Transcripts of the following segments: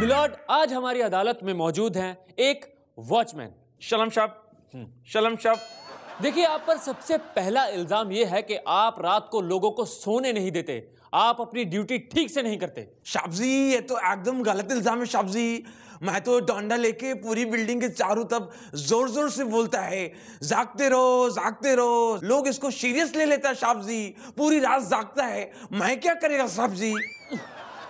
Milord आज हमारी अदालत में मौजूद हैं एक वॉचमैन शलम शाह हम्म। शलम शाह देखिए आप पर सबसे पहला इल्जाम यह है कि आप रात को लोगों को सोने नहीं देते आप अपनी ड्यूटी ठीक से नहीं करते शाबजी ये तो एकदम गलत इल्जाम है शाबजी मैं तो डोंडा लेके पूरी बिल्डिंग के चारों तरफ जोर जोर से बोलता है जागते रहो जागते रहो लोग इसको सीरियस ले लेता है शाबजी पूरी रात जागता है मैं क्या करेगा साहब जी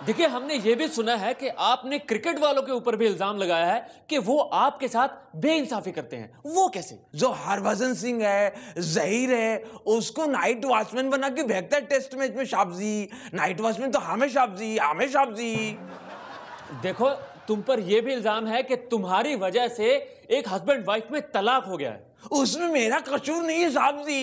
देखिए हमने ये भी सुना है कि आपने क्रिकेट वालों के ऊपर भी इल्जाम लगाया है कि वो आपके साथ बेइंसाफी करते हैं वो कैसे जो हरभजन सिंह है जहीर है उसको नाइट वॉचमैन बना के भेजता है टेस्ट मैच में शाबजी नाइट वॉचमैन तो हमें शाबजी हमें शाबजी देखो तुम पर यह भी इल्जाम है कि तुम्हारी वजह से एक हस्बैंड वाइफ में तलाक हो गया है उसमें मेरा कसूर नहीं है साहब जी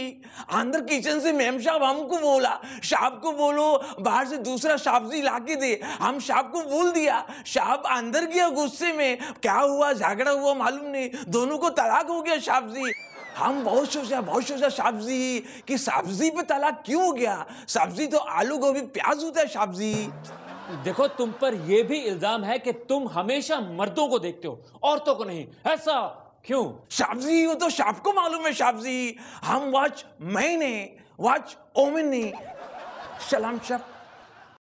अंदर किचन से मैम साहब हमको बोला साहब को बोलो बाहर से दूसरा साहब जी ला के दे हम साहब को बोल दिया साहब अंदर गया गुस्से में क्या हुआ झगड़ा हुआ मालूम नहीं दोनों को तलाक हो गया साहब जी हम बहुत सोचा बहुत सोचा सब्जी कि सब्जी पे तलाक क्यों हो गया सब्जी तो आलू गोभी प्याज होता है सब्जी देखो तुम पर यह भी इल्जाम है कि तुम हमेशा मर्दों को देखते हो औरतों को नहीं ऐसा क्यों शाबजी वो तो शाप को मालूम है शाबजी हम वॉच मैंने वॉच ओमिन सलाम शाह